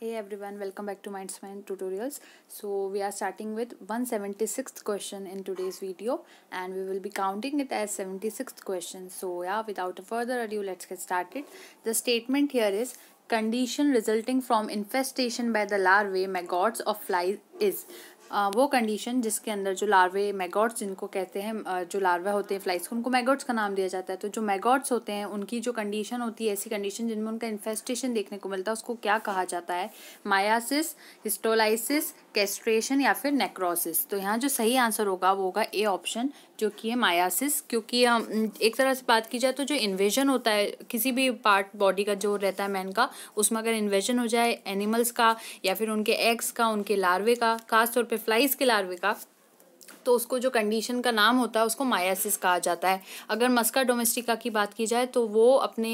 hey everyone welcome back to mindsmind tutorials so we are starting with 176th question in today's video and we will be counting it as 76th question so yeah without further ado let's get started the statement here is condition resulting from infestation by the larvae maggots of flies is वो condition जिसके अंदर जो लार्वे maggots जिनको कहते हैं जो larva होते हैं फ्लाइज उनको मैगॉट्स का नाम दिया जाता है तो जो मैगॉट्स होते हैं उनकी जो कंडीशन होती है ऐसी कंडीशन जिनमें उनका इन्फेस्टेशन देखने को मिलता है उसको क्या कहा जाता है मायासिस हिस्टोलाइसिस कैस्ट्रेशन या फिर नेक्रोसिस तो यहाँ जो सही आंसर होगा वो होगा ए ऑप्शन जो कि है मायासिस क्योंकि हम एक तरह से बात की जाए तो जो इन्वेजन होता है किसी भी पार्ट बॉडी का जो रहता है मैन का उसमें अगर इन्वेजन हो जाए एनिमल्स का या फिर उनके एग्स का उनके लार्वे का खासतौर पर फ्लाइज के लार्वे का तो उसको जो कंडीशन का नाम होता है उसको मायासिस कहा जाता है अगर मस्का डोमेस्टिका की बात की जाए तो वो अपने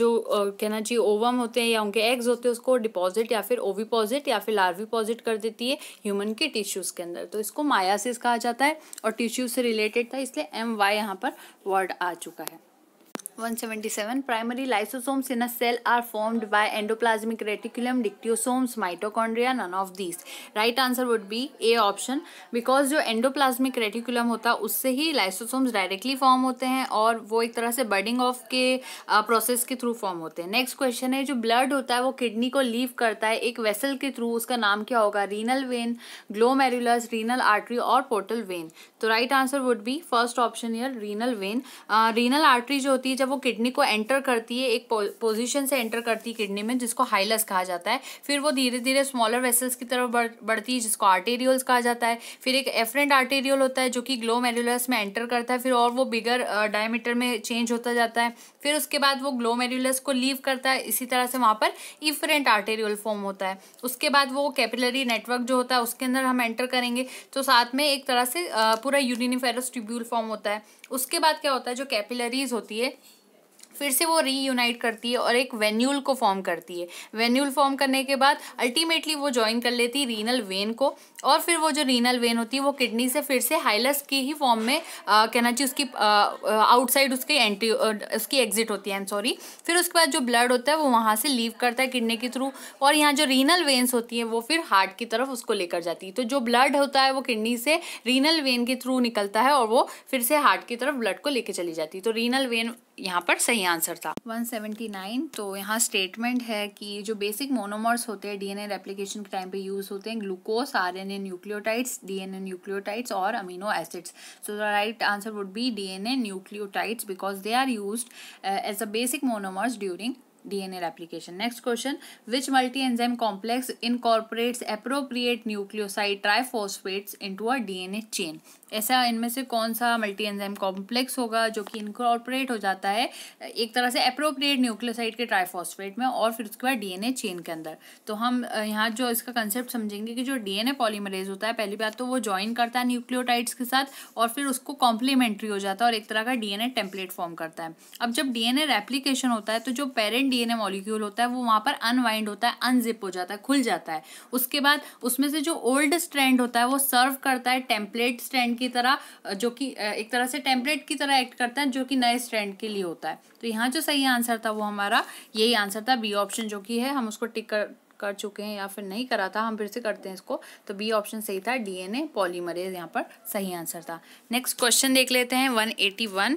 जो कहना चाहिए ओवम होते हैं या उनके एग्स होते हैं उसको डिपॉजिट या फिर ओविपॉजिट या फिर लार्विपॉजिट कर देती है ह्यूमन के टिश्यूज़ के अंदर तो इसको मायासिस कहा जाता है और टिश्यू से रिलेटेड था इसलिए एम वाई यहाँ पर वर्ड आ चुका है 177 primary lysosomes in a cell are formed by endoplasmic reticulum dictyosomes mitochondria none of these right answer would be a option because जो endoplasmic reticulum होता है उससे ही lysosomes directly form होते हैं और वो एक तरह से budding off के process के through form होते हैं next question है जो blood होता है वो kidney को leave करता है एक vessel के through उसका नाम क्या होगा renal vein glomerulus renal artery और portal vein तो right answer would be first option here renal vein renal artery जो होती है जब वो किडनी को एंटर करती है एक पोजीशन से एंटर करती है किडनी में जिसको हाइलस कहा जाता है फिर वो धीरे धीरे स्मॉलर वेसल्स की तरफ बढ़, बढ़ती है जिसको आर्टेरियल्स कहा जाता है फिर एक एफरेंट आर्टेरियल होता है जो कि ग्लो मेरुलस में एंटर करता है फिर और वो बिगर डायमीटर में चेंज होता जाता है फिर उसके बाद वो ग्लो मेरुलस को लीव करता है इसी तरह से वहाँ पर इफरेंट आर्टेरियल फॉर्म होता है उसके बाद वो कैपिलरी नेटवर्क जो होता है उसके अंदर हम एंटर करेंगे तो साथ में एक तरह से पूरा यूनिफेरस ट्यूब्यूल फॉर्म होता है उसके बाद क्या होता है जो कैपिलरीज होती है फिर से वो रीयूनाइट करती है और एक वेन्यूल को फॉर्म करती है वेन्यूल फॉर्म करने के बाद अल्टीमेटली वो ज्वाइन कर लेती है रीनल वेन को और फिर वो जो रीनल वेन होती है वो किडनी से फिर से हाइलस की ही फॉर्म में आ, कहना चाहिए उसकी आउटसाइड उसके एंट्री उसकी एग्जिट होती है सॉरी फिर उसके बाद जो ब्लड होता है वो वहाँ से लीव करता है किडनी के थ्रू और यहाँ जो रीनल वेन्स होती है वो फिर हार्ट की तरफ उसको लेकर जाती है तो जो ब्लड होता है वो किडनी से रीनल वेन के थ्रू निकलता है और वो फिर से हार्ट की तरफ ब्लड को लेकर चली जाती है तो रीनल वेन यहाँ पर सही आंसर था 179 तो यहाँ स्टेटमेंट है कि जो बेसिक मोनोमर्स होते हैं डीएनए रेप्लिकेशन के टाइम पे यूज होते हैं glucose RNA nucleotides DNA nucleotides और amino acids so the right answer would be DNA nucleotides because they are use as a basic monomers during DNA replication. Next question which multi enzyme complex incorporates appropriate nucleoside triphosphates into a DNA chain ऐसा इनमें से कौन सा multi enzyme complex होगा जो कि incorporate हो जाता है एक तरह से अप्रोप्रिएट न्यूक्लियोसाइड के ट्राइफोस्फेट में और फिर उसके बाद डीएनए चेन के अंदर तो हम यहाँ जो इसका कंसेप्ट समझेंगे कि जो डीएनए पॉलीमरेज होता है पहली बात तो वो ज्वाइन करता है न्यूक्लियोटाइड्स के साथ और फिर उसको कॉम्प्लीमेंट्री हो जाता है और एक तरह का डीएनए टेम्पलेट फॉर्म करता है अब जब डीएनए रेप्लीकेशन होता है तो जो पेरेंट डीएनए मॉलिक्यूल होता है वो वहाँ पर अनवाइंड होता है अनजिप हो जाता है खुल जाता है उसके बाद उसमें से जो ओल्ड स्ट्रैंड होता है वो सर्व करता है टेम्पलेट स्ट्रैंड की तरह जो कि एक तरह से टेम्पलेट की तरह एक्ट करता है जो कि नए स्ट्रैंड के लिए होता है तो यहाँ जो सही आंसर था वो हमारा यही आंसर था बी ऑप्शन जो कि है हम उसको टिक कर कर चुके हैं या फिर नहीं करा था हम फिर से करते हैं इसको तो बी ऑप्शन सही था डीएनए पॉलीमरेज यहाँ पर सही आंसर था नेक्स्ट क्वेश्चन देख लेते हैं 181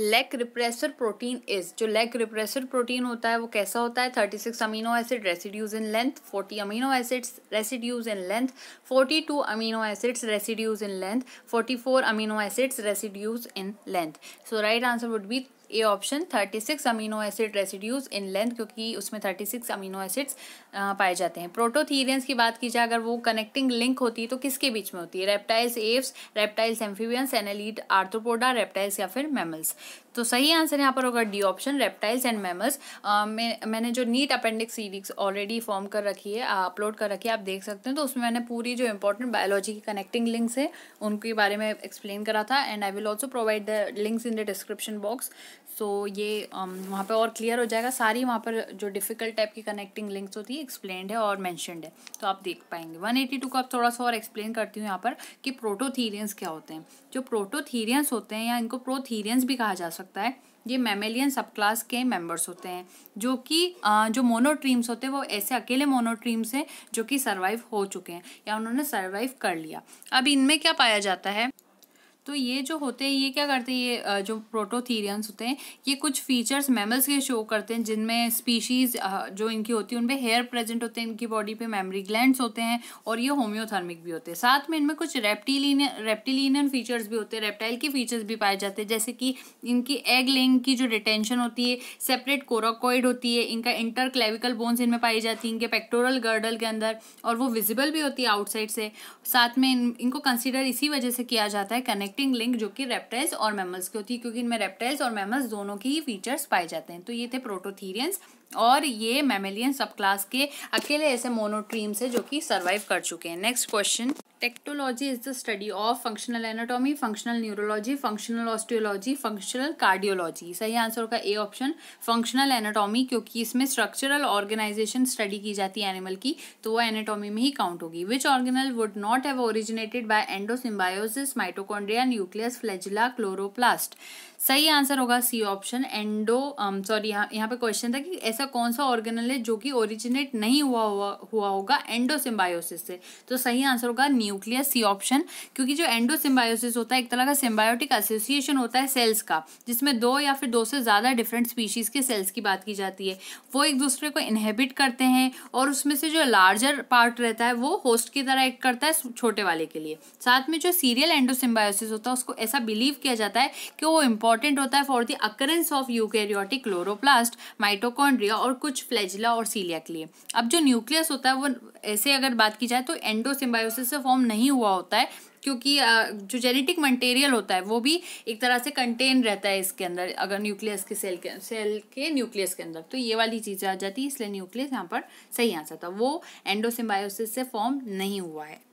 लेग रिप्रेसर प्रोटीन इज जो लेग रिप्रेसर प्रोटीन होता है वो कैसा होता है thirty six amino acid residues in length forty amino acids residues in length forty two amino acids residues in length forty four amino acids residues in length so right answer would be a option thirty six amino acid residues in length क्योंकि उसमें thirty six amino acids पाए जाते हैं प्रोटोथीरियंस की बात की जाए अगर वो कनेक्टिंग लिंक होती है तो किसके बीच में होती है reptiles aves reptiles amphibians annelid arthropoda reptiles या फिर मेमल्स तो सही आंसर यहाँ पर होगा d option reptiles and mammals मैं मैंने जो NEET appendix series already form कर रखी है अपलोड uh, कर रखी है आप देख सकते हैं तो उसमें मैंने पूरी जो इंपॉर्टेंट बायोलॉजी की कनेक्टिंग लिंक्स है उनके बारे में एक्सप्लेन करा था and I will also provide the links in the description box so ये um, वहाँ पर और क्लियर हो जाएगा सारी वहाँ पर जो डिफिकल्ट टाइप की कनेक्टिंग लिंक्स होती है एक्सप्लेन है और मैंशनड है तो आप देख पाएंगे वन एटी टू को आप थोड़ा सा और एक्सप्लेन करती हूँ यहाँ पर कि प्रोटोथीरियंस क्या होते हैं जो प्रोटोथीरियंस होते हैं या इनको प्रोथीरियंस भी कहा जा सकता सकता है ये मेमेलियन सब क्लास के मेंबर्स होते हैं जो कि जो मोनोट्रीम्स होते हैं वो ऐसे अकेले मोनोट्रीम्स हैं जो कि सर्वाइव हो चुके हैं या उन्होंने सरवाइव कर लिया अब इनमें क्या पाया जाता है तो ये जो होते हैं ये क्या करते हैं ये जो प्रोटोथीरियंस होते हैं ये कुछ फीचर्स मेमल्स के शो करते हैं जिनमें स्पीशीज़ जो इनकी होती है उनमें हेयर प्रेजेंट होते हैं इनकी बॉडी पे मेमरी ग्लैंड्स होते हैं और ये होम्योथर्मिक भी होते हैं साथ में इनमें कुछ रेप्टिलिन रेप्टिलिनियन फीचर्स भी होते हैं रेप्टाइल के फीचर्स भी पाए जाते हैं जैसे कि इनकी एग लिंग की जो डिटेंशन होती है सेपरेट कोरोकोइड होती है इनका इंटर क्लेविकल बोन्स इनमें पाई जाती है इनके पेक्टोरल गर्डल के अंदर और वो विजिबल भी होती है आउटसाइड से साथ में इन, इनको कंसिडर इसी वजह से किया जाता है कनेक्ट कनेक्टिंग लिंक जो कि रेप्टाइल्स और मेमल्स की होती है क्योंकि इनमें रेप्टाइल्स और मेमल्स दोनों के ही फीचर्स पाए जाते हैं तो ये थे प्रोटोथीरियंस और ये मेमेलियन सब क्लास के अकेले ऐसे मोनोट्रीम्स है जो कि सर्वाइव कर चुके हैं next question tectology is the study of functional anatomy functional neurology functional osteology functional cardiology सही आंसर होगा ए ऑप्शन फंक्शनल एनाटॉमी क्योंकि इसमें स्ट्रक्चरल ऑर्गेनाइजेशन स्टडी की जाती है एनिमल की तो वो एनाटॉमी में ही काउंट होगी which organelle would not have originated by endosymbiosis mitochondria nucleus flagella chloroplast सही आंसर होगा सी ऑप्शन एंडो सॉरी यहाँ यहाँ पे क्वेश्चन था कि ऐसा कौन सा ऑर्गेनल है जो कि ओरिजिनेट नहीं हुआ हुआ हुआ होगा एंडोसिम्बायोसिस से तो सही आंसर होगा न्यूक्लियस सी ऑप्शन क्योंकि जो एंडोसिम्बायोसिस होता है एक तरह का सिम्बायोटिक एसोसिएशन होता है सेल्स का जिसमें दो या फिर दो से ज़्यादा डिफरेंट स्पीशीज के सेल्स की बात की जाती है वो एक दूसरे को इनहेबिट करते हैं और उसमें से जो लार्जर पार्ट रहता है वो होस्ट की तरह एक्ट करता है छोटे वाले के लिए साथ में जो सीरियल एंडोसिम्बायोसिस होता है उसको ऐसा बिलीव किया जाता है कि वो इम्पोर्ट इंपॉर्टेंट होता है for the occurrence of eukaryotic chloroplast mitochondria और कुछ फ्लैजिला और सीलिया के लिए अब जो न्यूक्लियस होता है वो ऐसे अगर बात की जाए तो एंडोसिम्बायोसिस से फॉर्म नहीं हुआ होता है क्योंकि जो जेनेटिक मटेरियल होता है वो भी एक तरह से कंटेन रहता है इसके अंदर अगर न्यूक्लियस के सेल के सेल के न्यूक्लियस के अंदर तो ये वाली चीज़ें आ जाती है इसलिए न्यूक्लियस यहाँ पर सही आंसर था वो एंडोसिम्बायोसिस से फॉर्म नहीं हुआ है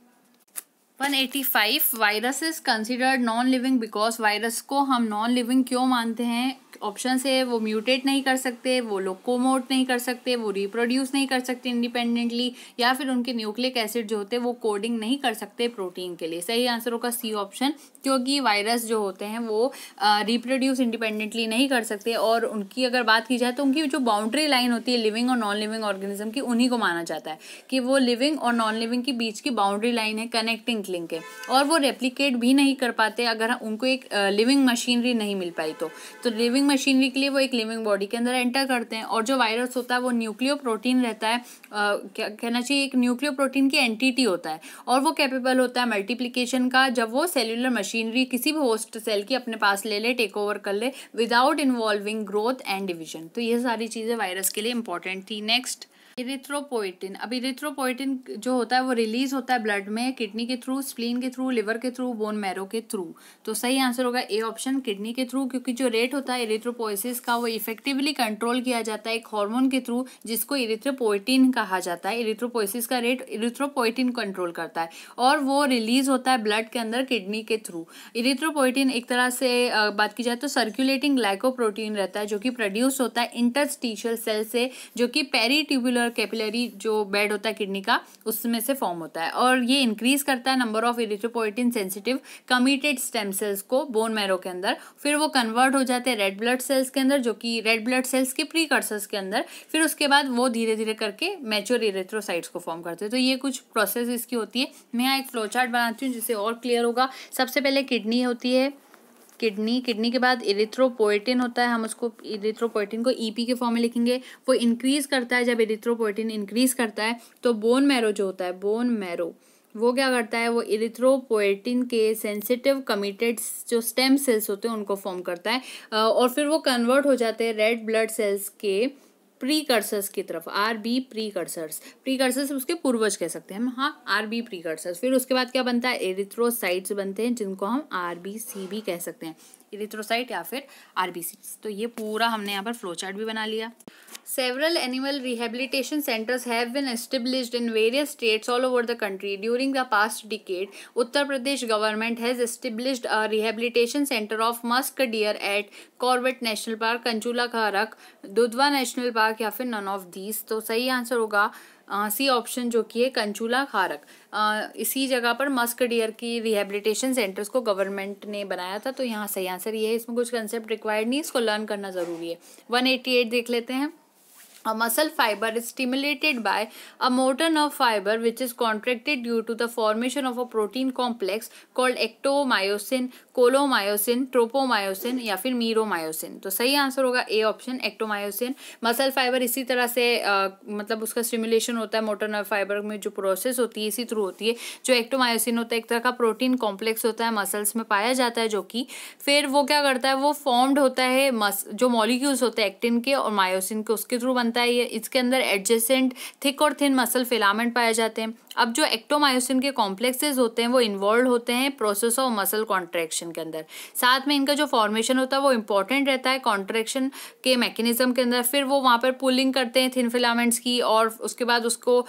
185 virus is considered non living because virus को हम नॉन लिविंग क्यों मानते हैं ऑप्शन से वो म्यूटेट नहीं कर सकते वो लोकोमोट नहीं कर सकते वो रिप्रोड्यूस नहीं कर सकते इंडिपेंडेंटली या फिर उनके न्यूक्लिक एसिड जो होते हैं वो कोडिंग नहीं कर सकते प्रोटीन के लिए सही आंसर होगा सी ऑप्शन क्योंकि वायरस जो होते हैं वो रिप्रोड्यूस इंडिपेंडेंटली नहीं कर सकते और उनकी अगर बात की जाए तो उनकी जो बाउंड्री लाइन होती है लिविंग और नॉन लिविंग ऑर्गेनिज्म की उन्हीं को माना जाता है कि वो लिविंग और नॉन लिविंग के बीच की बाउंड्री लाइन है कनेक्टिंग है और वो रेप्लीकेट भी नहीं कर पाते अगर उनको एक लिविंग मशीनरी नहीं मिल पाई तो तो लिविंग मशीनरी के लिए वो एक लिविंग बॉडी के अंदर एंटर करते हैं और जो वायरस होता है वो न्यूक्लियो प्रोटीन रहता है आ, क्या कहना चाहिए एक न्यूक्लियो प्रोटीन की एंटिटी होता है और वो कैपेबल होता है मल्टीप्लीकेशन का जब वो सेल्यूलर मशीनरी किसी भी होस्ट सेल की अपने पास ले ले टेक ओवर कर ले without involving growth and division तो ये सारी चीज़ें वायरस के लिए इंपॉर्टेंट थी नेक्स्ट इरिथ्रोपोइटिन अब इरिथ्रोपोइटिन जो होता है वो रिलीज होता है ब्लड में किडनी के थ्रू स्प्लीन के थ्रू लिवर के थ्रू बोन मैरो के थ्रू तो सही आंसर होगा ए ऑप्शन किडनी के थ्रू क्योंकि जो रेट होता है इरिथ्रोपोइसिस का वो इफेक्टिवली कंट्रोल किया जाता है एक हार्मोन के थ्रू जिसको इरिथ्रोपोइटिन कहा जाता है इरिथ्रोपोइसिस का रेट इरिथ्रोपोइटिन कंट्रोल करता है और वो रिलीज होता है ब्लड के अंदर किडनी के थ्रू इरिथ्रोपोइटिन एक तरह से बात की जाए तो सर्क्यूलेटिंग ग्लाइकोप्रोटीन रहता है जो कि प्रोड्यूस होता है इंटरस्टिशियल सेल से जो कि पेरीट्यूबुलर और कैपिलरी जो बेड होता है किडनी का उसमें से फॉर्म होता है और ये इंक्रीज करता है number of erythropoietin sensitive committed stem cells को बोन मैरो के अंदर फिर वो कन्वर्ट हो जाते हैं रेड ब्लड सेल्स के अंदर जो कि रेड ब्लड सेल्स के प्री के अंदर फिर उसके बाद वो धीरे धीरे करके मेच्योर इरेथ्रोसाइट्स को फॉर्म करते हैं तो ये कुछ प्रोसेस इसकी होती है मैं यहाँ एक फ्लोचार्ट बनाती हूँ जिससे और क्लियर होगा सबसे पहले किडनी होती है किडनी किडनी के बाद इरिथ्रोपोइटिन होता है हम उसको इरिथ्रोपोइटिन को ई e के फॉर्म में लिखेंगे वो इंक्रीज़ करता है जब इरिथ्रोपोइटिन इंक्रीज़ करता है तो बोन मैरो जो होता है बोन मैरो वो क्या करता है वो इरिथ्रोपोइटिन के सेंसिटिव कमिटेड जो स्टेम सेल्स होते हैं उनको फॉर्म करता है और फिर वो कन्वर्ट हो जाते हैं रेड ब्लड सेल्स के प्री की तरफ R B pre precursors pre उसके पूर्वज कह सकते हैं हम हाँ आर बी प्री फिर उसके बाद क्या बनता है एरिथ्रोसाइट्स बनते हैं जिनको हम आर बी सी भी कह सकते हैं एरिथ्रोसाइट या फिर आर बी सी तो ये पूरा हमने यहाँ पर फ्लोचार्ट भी बना लिया Several animal rehabilitation centers have been established in various states all over the country. During the past decade, Uttar Pradesh government has established a rehabilitation center of musk deer at corbett national park kanchula kharak dudwa national park ya fir none of these to sahi answer hoga c option जो कि है कंचूला खारक आ, इसी जगह पर musk deer की rehabilitation centres को government ने बनाया था तो यहाँ सही आंसर ये है इसमें कुछ कंसेप्ट रिक्वायर्ड नहीं इसको लर्न करना ज़रूरी है 188 देख लेते हैं A muscle fiber is stimulated by a motor nerve fiber which is contracted due to the formation of a protein complex called ectomyosin, colomyosin tropomyosin या फिर मीरोमायोसिन तो सही आंसर होगा a option actomyosin muscle fibre इसी तरह से आ, मतलब उसका स्टिमुलेशन होता है मोटर नर्व फाइबर में जो प्रोसेस होती है इसी थ्रू होती है जो एक्टोमायोसिन होता है एक तरह का प्रोटीन कॉम्प्लेक्स होता है मसल्स में पाया जाता है जो कि फिर वो क्या करता है वो फॉर्म्ड होता है मस जो मॉलिक्यूल्स होते हैं एक्टिन के और मायोसिन के उसके थ्रू बनता है बनता है ये इसके अंदर एडजेसेंट थिक और थिन मसल फिलामेंट पाए जाते हैं अब जो एक्टोमायोसिन के कॉम्प्लेक्सेस होते हैं वो इन्वॉल्व होते हैं प्रोसेस ऑफ मसल कॉन्ट्रैक्शन के अंदर साथ में इनका जो फॉर्मेशन होता है वो इंपॉर्टेंट रहता है कॉन्ट्रैक्शन के मैकेनिज्म के अंदर फिर वो वहाँ पर पुलिंग करते हैं थिन फिलामेंट्स की और उसके बाद उसको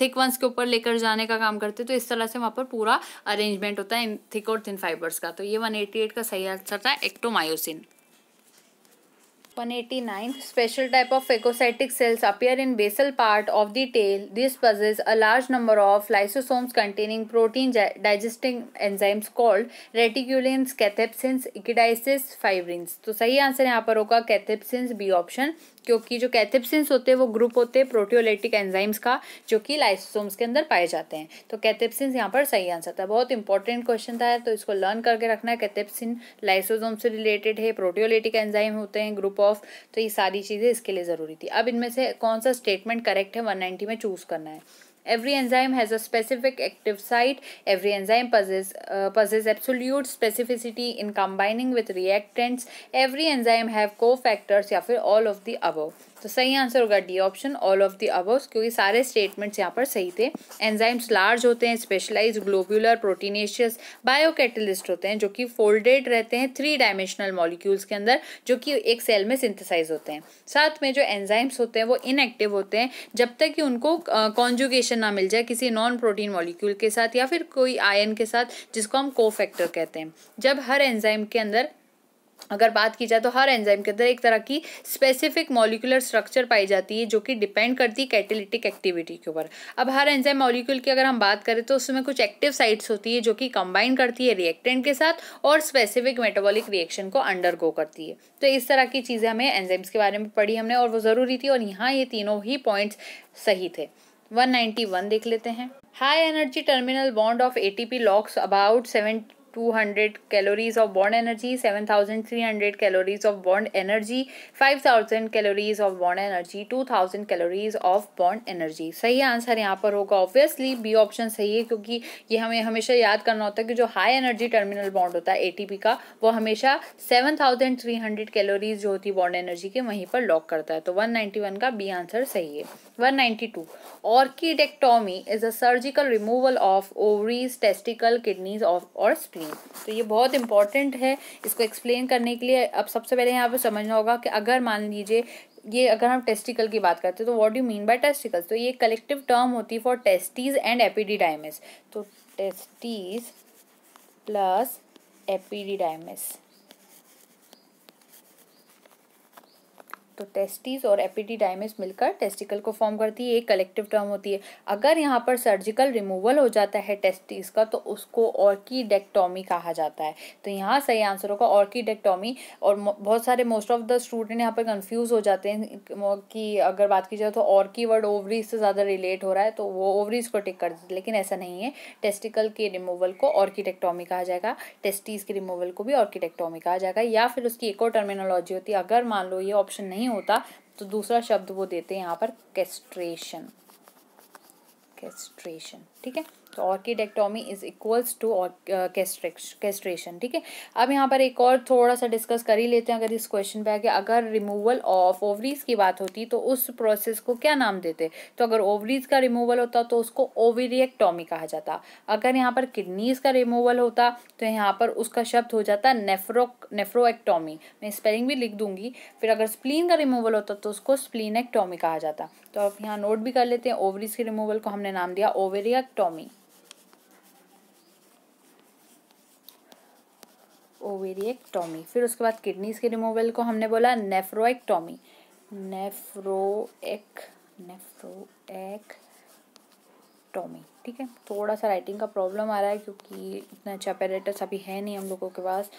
थिक वंस के ऊपर लेकर जाने का काम करते हैं तो इस तरह से वहाँ पर पूरा अरेंजमेंट होता है इन थिक और थिन फाइबर्स का तो ये वन का सही आंसर था एक्टोमायोसिन 189 special type of phagocytic cells appear in basal part of the tail this possesses a large number of lysosomes containing protein digesting enzymes called reticulins cathepsins echidistins fibrins तो सही answer यहाँ पर होगा कैथेप्सिन्स B option क्योंकि जो कैथेप्सिन्स होते हैं वो ग्रुप होते हैं प्रोटियोलेटिक एंजाइम्स का जो कि लाइसोसोम्स के अंदर पाए जाते हैं तो कैथेप्सिन यहाँ पर सही आंसर था बहुत इंपॉर्टेंट क्वेश्चन था तो इसको लर्न करके रखना है कैथेप्सिन लाइसोसोम से रिलेटेड है प्रोटियोलेटिक एंजाइम होते हैं ग्रुप ऑफ तो ये सारी चीज़ें इसके लिए ज़रूरी थी अब इनमें से कौन सा स्टेटमेंट करेक्ट है वन में चूज़ करना है Every enzyme has a specific active site. Every enzyme possesses, uh, possesses absolute specificity in combining with reactants. Every enzyme have cofactors या all of the above. तो सही आंसर होगा d option all of the above क्योंकि सारे statements यहाँ पर सही थे एंजाइम्स लार्ज होते हैं स्पेशलाइज ग्लोब्यूलर प्रोटीनेशियस बायोकेटलिस्ट होते हैं जो कि फोल्डेड रहते हैं थ्री डायमेंशनल मॉलिक्यूल्स के अंदर जो कि एक सेल में सिंथेसाइज होते हैं साथ में जो एंजाइम्स होते हैं वो इनएक्टिव होते हैं जब तक कि उनको कॉन्जुगेशन ना मिल जाए किसी नॉन प्रोटीन मॉलिक्यूल के साथ या फिर कोई आयन के साथ जिसको हम कोफैक्टर कहते हैं जब हर एंजाइम के अंदर अगर बात की जाए तो हर एंजाइम के अंदर एक तरह की स्पेसिफिक मॉलिकुलर स्ट्रक्चर पाई जाती है जो कि डिपेंड करती है कैटेलिटिक एक्टिविटी के ऊपर अब हर एंजाइम मॉलिक्यूल की अगर हम बात करें तो उसमें कुछ एक्टिव साइट्स होती है जो कि कंबाइन करती है रिएक्टेंट के साथ और स्पेसिफिक मेटाबॉलिक रिएक्शन को अंडरगो करती है तो इस तरह की चीज़ें हमें एंजाइम्स के बारे में पढ़ी हमने और वो ज़रूरी थी और यहाँ ये तीनों ही पॉइंट्स सही थे 191 देख लेते हैं high energy terminal bond of ATP locks about seven 200 calories of bond energy 7300 calories of bond energy 5000 calories of bond energy 2000 calories of bond energy सही आंसर यहाँ पर होगा ऑब्वियसली बी ऑप्शन सही है क्योंकि ये हमें हमेशा याद करना होता है कि जो हाई एनर्जी टर्मिनल बॉन्ड होता है एटीपी का वो हमेशा 7300 कैलोरीज जो होती है बॉन्ड एनर्जी के वहीं पर लॉक करता है तो 191 का बी आंसर सही है 192 orchidectomy is a surgical removal of ovaries testicle kidneys of और स्प्लीट स्क्रीन तो ये बहुत इंपॉर्टेंट है इसको एक्सप्लेन करने के लिए अब सबसे पहले यहाँ पे समझना होगा कि अगर मान लीजिए ये अगर हम टेस्टिकल की बात करते हैं तो what you mean by testicles तो ये कलेक्टिव टर्म होती है फॉर टेस्टीज एंड एपीडीडाइमिस तो टेस्टीज प्लस एपीडीडाइमिस तो टेस्टिस और एपिडीडाइमिस मिलकर टेस्टिकल को फॉर्म करती है एक कलेक्टिव टर्म होती है अगर यहाँ पर सर्जिकल रिमूवल हो जाता है टेस्टिस का तो उसको ऑर्कीडेक्टोमी कहा जाता है तो यहाँ सही आंसर होगा ऑर्कीडेक्टोमी और बहुत सारे मोस्ट ऑफ द स्टूडेंट यहाँ पर कन्फ्यूज़ हो जाते हैं कि अगर बात की जाए तो ऑर्की वर्ड ओवरीज से ज़्यादा रिलेट हो रहा है तो वो ओवरीज को टिक कर देते लेकिन ऐसा नहीं है टेस्टिकल के रिमूवल को ऑर्किटेक्टोमी कहा जाएगा टेस्टिस के रिमूवल को भी ऑर्किटेक्टोमी कहा जाएगा या फिर उसकी एक और टर्मिनोलॉजी होती है अगर मान लो ये ऑप्शन नहीं होता तो दूसरा शब्द वो देते हैं यहाँ पर कैस्ट्रेशन कैस्ट्रेशन ठीक है तो orchidectomy is equals to castration ठीक है अब यहाँ पर एक और थोड़ा सा डिस्कस कर ही लेते हैं अगर इस क्वेश्चन पे आगे अगर रिमूवल ऑफ ओवरीज की बात होती तो उस प्रोसेस को क्या नाम देते तो अगर ओवरीज का रिमूवल होता तो उसको ओवरिएक्टोमी कहा जाता अगर यहाँ पर किडनीज का रिमूवल होता तो यहाँ पर उसका शब्द हो जाता नेफ्रो नेफ्रोएक्टोमी मैं स्पेलिंग भी लिख दूंगी फिर अगर स्प्लीन का रिमूवल होता तो उसको स्प्लीनेक्टोमी कहा जाता तो आप यहाँ नोट भी कर लेते हैं ओवरीज के रिमूवल को हमने नाम दिया ओवेरियाक्टोमी ओवेरिएक्टोमी फिर उसके बाद किडनीज के रिमूवल को हमने बोला एक नेफ्रो एक टोमी ठीक है थोड़ा सा राइटिंग का प्रॉब्लम आ रहा है क्योंकि इतना अच्छा पेरेटस अभी है नहीं हम लोगों के पास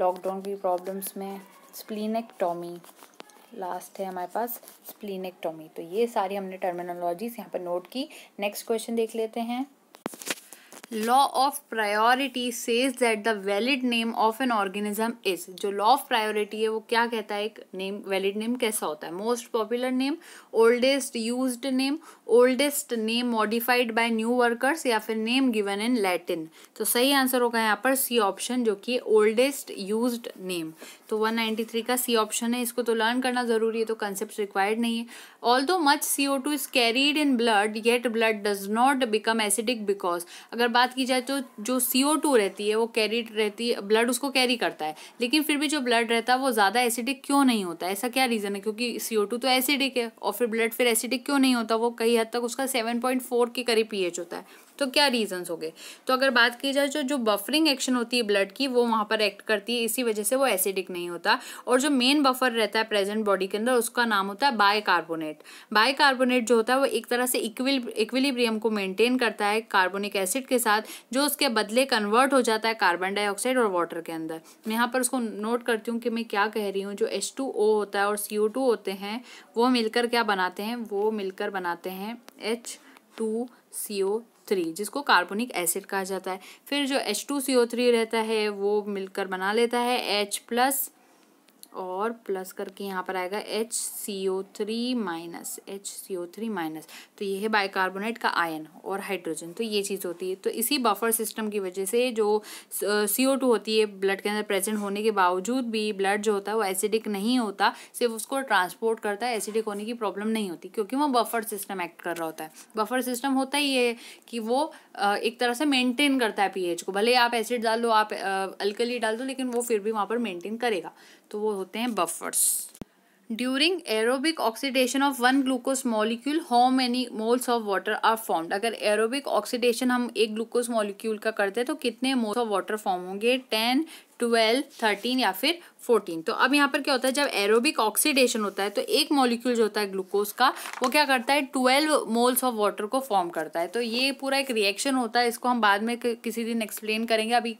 लॉकडाउन की प्रॉब्लम्स में टॉमी लास्ट है हमारे पास टॉमी तो ये सारी हमने टर्मिनोलॉजीज यहाँ पर नोट की नेक्स्ट क्वेश्चन देख लेते हैं law of priority says that the valid name of an organism is जो लॉ ऑफ प्रायोरिटी है वो क्या कहता है एक नेम वैलिड नेम कैसा होता है most popular name oldest use name oldest name modified by new workers या फिर नेम गिवन इन लैटिन तो सही आंसर होगा यहाँ पर सी ऑप्शन जो कि ओल्डेस्ट यूज नेम तो 193 का सी ऑप्शन है इसको तो लर्न करना ज़रूरी है तो कंसेप्ट रिक्वायर्ड नहीं है although much C O two is carried in blood yet blood does not become acidic because अगर बात की जाए तो जो सी ओ टू रहती है वो कैरीड रहती है ब्लड उसको कैरी करता है लेकिन फिर भी जो ब्लड रहता है वो ज़्यादा एसिडिक क्यों नहीं होता ऐसा क्या रीज़न है क्योंकि सी ओ टू तो एसिडिक है और फिर ब्लड फिर एसिडिक क्यों नहीं होता वो कई हद तक उसका सेवन पॉइंट फोर के करीब पी एच होता है तो क्या रीजंस हो गए तो अगर बात की जाए जो जो बफरिंग एक्शन होती है ब्लड की वो वहाँ पर एक्ट करती है इसी वजह से वो एसिडिक नहीं होता और जो मेन बफर रहता है प्रेजेंट बॉडी के अंदर उसका नाम होता है बाय कार्बोनेट बाय कार्बोनेट जो होता है वो एक तरह से इक्विल इक्विलिब्रियम को मेनटेन करता है कार्बोनिक एसिड के साथ जो उसके बदले कन्वर्ट हो जाता है कार्बन डाइऑक्साइड और वाटर के अंदर मैं यहाँ पर उसको नोट करती हूँ कि मैं क्या कह रही हूँ जो एच टू ओ होता है और सी ओ टू होते हैं वो मिलकर क्या बनाते हैं वो मिलकर बनाते हैं H two C O three जिसको कार्बोनिक एसिड कहा जाता है फिर जो H two C O three रहता है वो मिलकर बना लेता है एच प्लस और प्लस करके यहाँ पर आएगा H C O three minus H C O three minus तो ये है बाइकार्बोनेट का आयन और हाइड्रोजन तो ये चीज़ होती है तो इसी बफर सिस्टम की वजह से जो सी ओ टू होती है ब्लड के अंदर प्रेजेंट होने के बावजूद भी ब्लड जो होता है वो एसिडिक नहीं होता सिर्फ उसको ट्रांसपोर्ट करता है एसिडिक होने की प्रॉब्लम नहीं होती क्योंकि वो बफर सिस्टम एक्ट कर रहा होता है बफर सिस्टम होता ही है कि वो एक तरह से मेनटेन करता है एच को भले आप एसिड डाल दो आप अल्कली डाल दो लेकिन वो फिर भी वहाँ पर मेनटेन करेगा तो वो होते हैं buffers during aerobic oxidation of one glucose molecule how many moles of water are formed अगर एरोबिक ऑक्सीडेशन हम एक ग्लूकोज मॉलिक्यूल का करते हैं तो कितने मोल्स ऑफ वाटर फॉर्म होंगे टेन ट्वेल्व थर्टीन या फिर फोर्टीन तो अब यहाँ पर क्या होता है जब एरोबिक ऑक्सीडेशन होता है तो एक मॉलिक्यूल जो होता है ग्लूकोज का वो क्या करता है ट्वेल्व मोल्स ऑफ वाटर को फॉर्म करता है तो ये पूरा एक रिएक्शन होता है इसको हम बाद में किसी दिन एक्सप्लेन करेंगे अभी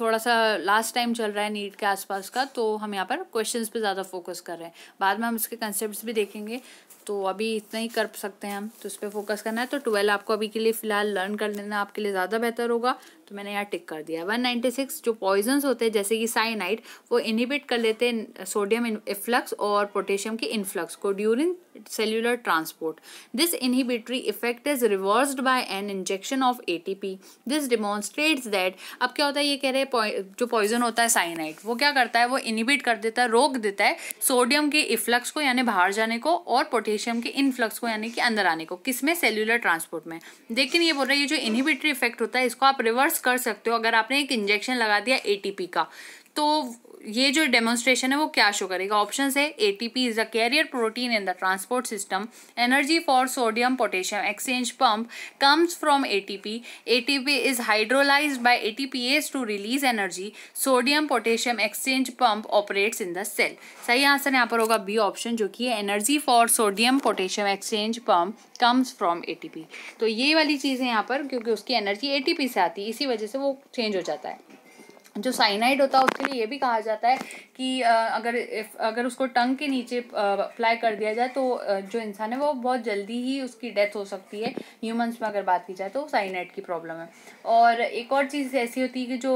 थोड़ा सा लास्ट टाइम चल रहा है नीट के आसपास का तो हम यहाँ पर क्वेश्चन पर ज़्यादा फोकस कर रहे हैं बाद में हम इसके कंसेप्ट भी देखेंगे तो अभी इतना ही कर सकते हैं हम तो उस पर फोकस करना है तो ट्वेल्व आपको अभी के लिए फ़िलहाल लर्न कर लेना आपके लिए ज़्यादा बेहतर होगा तो मैंने यहाँ टिक कर दिया 196 जो पॉइजन्स होते हैं जैसे कि साइनाइड वो इनिबिट कर लेते हैं सोडियम इफ्लक्स और पोटेशियम के इन्फ्लक्स को during cellular transport this inhibitory effect is reversed by an injection of ATP this demonstrates that अब क्या होता है ये कह रहे हैं जो पॉइजन होता है साइनाइड वो क्या करता है वो इनिबिट कर देता है रोक देता है सोडियम के इफ्लक्स को यानी बाहर जाने को और पोटेशियम के इनफ्लक्स को यानी कि अंदर आने को किसमें सेल्यूलर ट्रांसपोर्ट में लेकिन ये बोल रहा है ये जो इनहिबिटरी इफेक्ट होता है इसको आप रिवर्स रिवर्स कर सकते हो अगर आपने एक इंजेक्शन लगा दिया एटीपी का तो ये जो डेमोन्स्ट्रेशन है वो क्या शो करेगा ऑप्शन है A T P is a carrier protein in the transport system energy for sodium potassium exchange pump comes from A T P A T P is hydrolysed by A T ATPase to release energy sodium potassium exchange pump operates in the cell सही answer यहाँ पर होगा B option जो कि है energy for sodium potassium exchange pump comes from A T P तो ये वाली चीज़ है यहाँ पर क्योंकि उसकी एनर्जी ए टी पी से आती है इसी वजह से वो चेंज हो जाता है जो साइनाइड होता है उसके लिए ये भी कहा जाता है कि अगर अगर उसको टंग के नीचे अप्लाई कर दिया जाए तो जो इंसान है वो बहुत जल्दी ही उसकी डेथ हो सकती है ह्यूमंस में अगर बात की जाए तो साइनाइड की प्रॉब्लम है और एक और चीज़ ऐसी होती है कि जो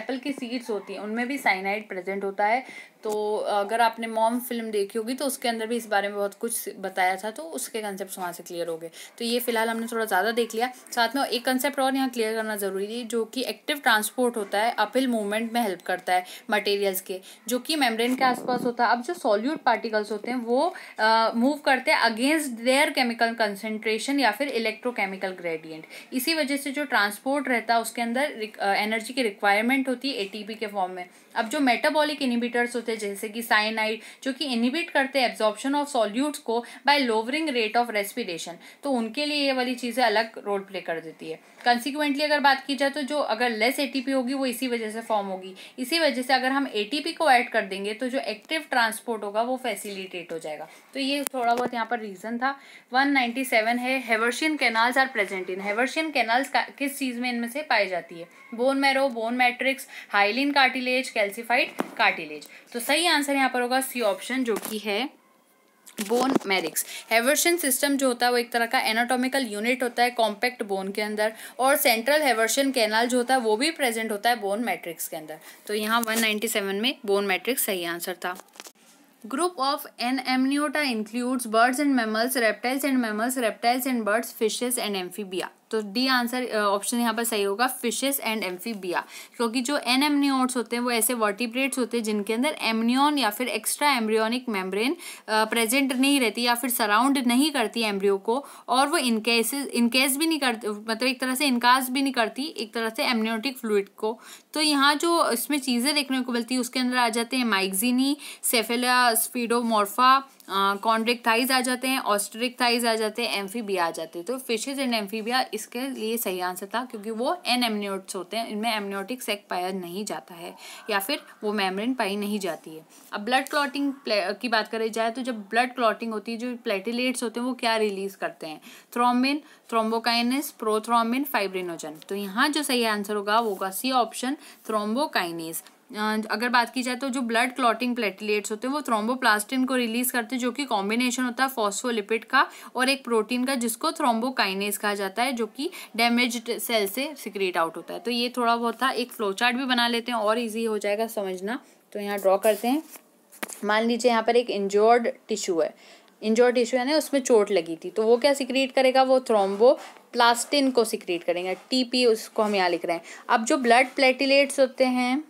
एप्पल की सीड्स होती हैं उनमें भी साइनाइड प्रेजेंट होता है तो अगर आपने मॉम फिल्म देखी होगी तो उसके अंदर भी इस बारे में बहुत कुछ बताया था तो उसके कंसेप्ट वहाँ से क्लियर हो गए तो ये फिलहाल हमने थोड़ा ज़्यादा देख लिया साथ में एक कंसेप्ट और यहाँ क्लियर करना ज़रूरी है जो कि एक्टिव ट्रांसपोर्ट होता है अपिल मूवमेंट में हेल्प करता है मटेरियल्स के जो कि मेम्ब्रेन के आसपास होता है अब जो सॉल्यूट पार्टिकल्स होते हैं वो मूव करते हैं अगेंस्ट देयर केमिकल कंसेंट्रेशन या फिर इलेक्ट्रोकेमिकल ग्रेडियंट इसी वजह से जो ट्रांसपोर्ट रहता है उसके अंदर एनर्जी की रिक्वायरमेंट होती है ए के फॉर्म में अब जो मेटाबॉलिक इनिबिटर्स होते हैं जैसे कि साइनाइड जो कि इनिबिट करते हैं एब्जॉर्प्शन ऑफ सॉल्यूट्स को by lowering rate of respiration तो उनके लिए ये वाली चीज़ें अलग रोल प्ले कर देती है कंसिक्वेंटली अगर बात की जाए तो जो अगर लेस एटीपी होगी वो इसी वजह से फॉर्म होगी इसी वजह से अगर हम एटीपी को ऐड कर देंगे तो जो एक्टिव ट्रांसपोर्ट होगा वो फैसिलिटेट हो जाएगा तो ये थोड़ा बहुत यहाँ पर रीज़न था 197 है Haversian canals are present in Haversian canals किस चीज़ में इनमें से पाई जाती है bone marrow bone matrix hyaline cartilage calcified cartilage तो सही आंसर यहाँ पर होगा सी ऑप्शन जो कि है बोन मैरिक्स हेवर्शन सिस्टम जो होता है वो एक तरह का एनाटॉमिकल यूनिट होता है कॉम्पैक्ट बोन के अंदर और सेंट्रल हेवर्शन कैनाल जो होता है वो भी प्रेजेंट होता है बोन मैट्रिक्स के अंदर तो यहाँ 197 में बोन मैट्रिक्स सही आंसर था group of an amniota includes birds and mammals reptiles and mammals reptiles and birds fishes and amphibia तो डी आंसर ऑप्शन यहाँ पर सही होगा फिशेस एंड एम्फीबिया क्योंकि जो एन एमनियोट्स होते हैं वो ऐसे वर्टिब्रेट्स होते हैं जिनके अंदर एमनियोन या फिर एक्स्ट्रा एम्ब्रियोनिक मेम्ब्रेन प्रेजेंट नहीं रहती या फिर सराउंड नहीं करती एम्ब्रियो को और वो इनकेस इनकेस भी नहीं करती मतलब एक तरह से इनकास भी नहीं करती एक तरह से एमनियोटिक फ्लूड को तो यहाँ जो इसमें चीज़ें देखने को मिलती है उसके अंदर आ जाते हैं माइग्जीनी सेफेला स्पीडोमोर्फा कॉन्ड्रिक थाइज आ जाते हैं ऑस्ट्रिक थाइज आ जाते हैं एम्फीबिया आ जाते हैं तो फिशेज एंड एम्फीबिया इसके लिए सही आंसर था क्योंकि वो एन एमनियोट्स होते हैं इनमें एमनियोटिक सेक पाया नहीं जाता है या फिर वो मेम्ब्रेन पाई नहीं जाती है अब ब्लड क्लॉटिंग की बात करी जाए तो जब ब्लड क्लॉटिंग होती है जो प्लेटिलेट्स होते हैं वो क्या रिलीज करते हैं थ्रोमिन थ्रोम्बोकाइनस प्रोथ्रोमिन फाइब्रिनोजन तो यहाँ जो सही आंसर होगा वो होगा सी ऑप्शन थ्रोम्बोकाइनिस अगर बात की जाए तो जो ब्लड क्लॉटिंग प्लेटलेट्स होते हैं वो थ्रोम्बोप्लास्टिन को रिलीज करते हैं जो कि कॉम्बिनेशन होता है फॉस्फोलिपिड का और एक प्रोटीन का जिसको थ्रोम्बोकाइनेस कहा जाता है जो कि डैमेज सेल से सिक्रेट आउट होता है तो ये थोड़ा बहुत था एक फ्लोचार्ट भी बना लेते हैं और ईजी हो जाएगा समझना तो यहाँ ड्रॉ करते हैं मान लीजिए यहाँ पर एक इंजोर्ड टिश्यू है इंजोर्ड टिश्यू है ना उसमें चोट लगी थी तो वो क्या सिक्रिएट करेगा वो थ्रोम्बो प्लास्टिन को सिक्रिएट करेंगे टीपी उसको हम यहाँ लिख रहे हैं अब जो ब्लड प्लेटिलेट्स होते हैं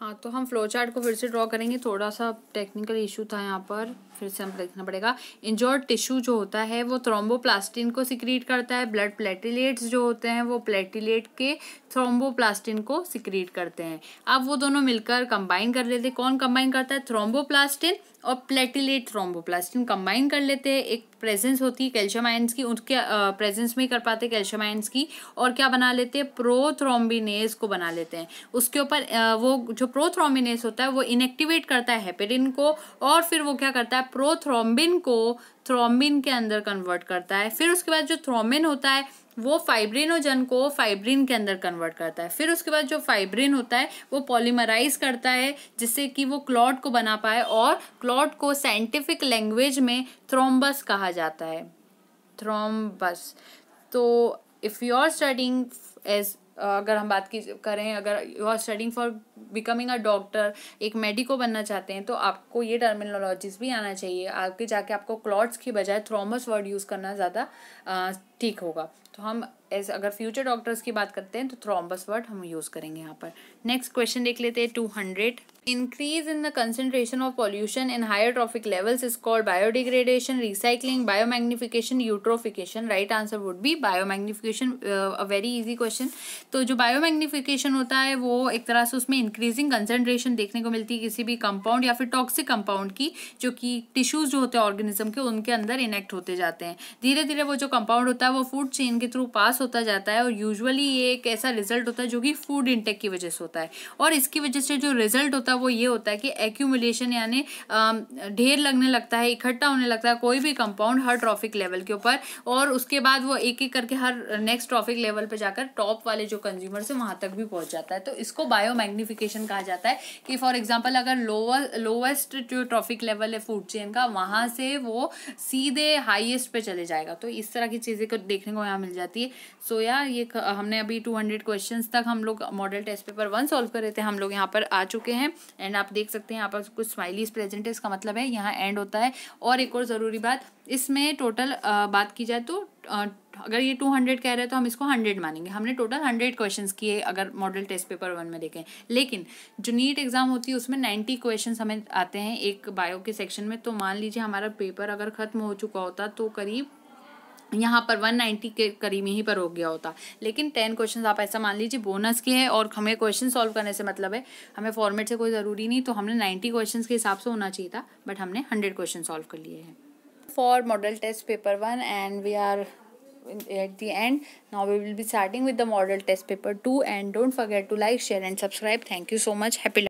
हाँ तो हम फ्लो चार्ट को फिर से ड्रॉ करेंगे थोड़ा सा टेक्निकल इशू था यहाँ पर फिर से हमको देखना पड़ेगा इंजोर्ड टिश्यू जो होता है वो थ्रोम्बोप्लास्टिन को सिक्रीट करता है ब्लड प्लेटिलेट्स जो होते हैं वो प्लेटिलेट के थ्रोम्बोप्लास्टिन को सिक्रीट करते हैं अब वो दोनों मिलकर कंबाइन कर लेते कौन कंबाइन करता है थ्रोम्बोप्लास्टिन और प्लेटिलेट थ्रोम्बोप्लास्टिन कंबाइन कर लेते हैं एक प्रेजेंस होती है कैल्शियम आयंस की उनके प्रेजेंस में ही कर पाते कैल्शियम आयंस की और क्या बना लेते हैं प्रोथ्रोम्बिनेस को बना लेते हैं उसके ऊपर वो जो प्रोथ्रोम्बिनेस होता है वो इनएक्टिवेट करता है हेपेरिन को और फिर वो क्या करता है प्रोथ्रोम्बिन को थ्रोम्बिन के अंदर कन्वर्ट करता है फिर उसके बाद जो थ्रोमिन होता है वो फाइब्रिनोजन को फाइब्रिन के अंदर कन्वर्ट करता है फिर उसके बाद जो फाइब्रिन होता है वो पॉलीमराइज करता है जिससे कि वो क्लॉट को बना पाए और क्लॉट को साइंटिफिक लैंग्वेज में थ्रोम्बस कहा जाता है थ्रोम्बस तो if you are studying as अगर हम बात की करें अगर you are studying for becoming a doctor एक मेडिको बनना चाहते हैं तो आपको ये टर्मिनोलॉजीज भी आना चाहिए आपके जाके आपको क्लॉट्स की बजाय थ्रोमस वर्ड यूज़ करना ज़्यादा ठीक होगा तो हम ऐसे अगर फ्यूचर डॉक्टर्स की बात करते हैं तो थ्रोम्बस वर्ड हम यूज़ करेंगे यहाँ पर नेक्स्ट क्वेश्चन देख लेते हैं two hundred increase in the concentration of pollution in higher trophic levels is called biodegradation recycling biomagnification eutrophication right answer would be biomagnification a very easy question तो जो biomagnification होता है वो एक तरह से उसमें इंक्रीजिंग कंसेंट्रेशन देखने को मिलती है किसी भी कंपाउंड या फिर टॉक्सिक कंपाउंड की जो कि टिश्यूज जो होते हैं ऑर्गेनिज्म के उनके अंदर इनेक्ट होते जाते हैं धीरे धीरे वो जो कंपाउंड होता है वो फूड चेन के थ्रू पास होता जाता है और यूजुअली ये एक ऐसा रिजल्ट होता है जो कि फूड इंटेक की वजह से होता है और इसकी वजह से जो रिजल्ट होता है वो ये होता है कि एक्यूमुलेशन यानी ढेर लगने लगता है इकट्ठा होने लगता है कोई भी कंपाउंड हर ट्रॉफिक लेवल के ऊपर और उसके बाद वो एक एक करके हर नेक्स्ट ट्रॉफिक लेवल पर जाकर टॉप वाले जो कंज्यूमर्स से वहाँ तक भी पहुँच जाता है तो इसको बायो मैग्निफिकेशन कहा जाता है कि फॉर एग्जाम्पल अगर लोअर लोवेस्ट जो ट्रॉफिक लेवल है फूड चेन का वहाँ से वो सीधे हाइएस्ट पे चले जाएगा तो इस तरह की चीज़ें को देखने को यहाँ मिल जाती है सो so, यार ये हमने अभी टू हंड्रेड क्वेश्चन तक हम लोग model test paper one solve कर रहे थे हम लोग यहाँ पर आ चुके हैं एंड आप देख सकते हैं यहाँ पर कुछ स्माइलीज प्रेजेंट है इसका मतलब है यहाँ एंड होता है और एक और ज़रूरी बात इसमें टोटल बात की जाए तो अगर ये टू हंड्रेड कह रहे हैं तो हम इसको हंड्रेड मानेंगे हमने टोटल हंड्रेड क्वेश्चन किए अगर मॉडल टेस्ट पेपर वन में देखें लेकिन जो नीट एग्ज़ाम होती है उसमें नाइन्टी क्वेश्चन हमें आते हैं एक बायो के सेक्शन में तो मान लीजिए हमारा पेपर अगर ख़त्म हो चुका होता तो करीब यहाँ पर 190 के करीब ही पर हो गया होता लेकिन टेन क्वेश्चन आप ऐसा मान लीजिए बोनस के हैं और हमें क्वेश्चन सॉल्व करने से मतलब है हमें फॉर्मेट से कोई ज़रूरी नहीं तो हमने नाइन्टी क्वेश्चन के हिसाब से होना चाहिए था बट हमने हंड्रेड क्वेश्चन सॉल्व कर लिए हैं for model test paper one and we are at the end now we will be starting with the model test paper two and don't forget to like share and subscribe thank you so much happy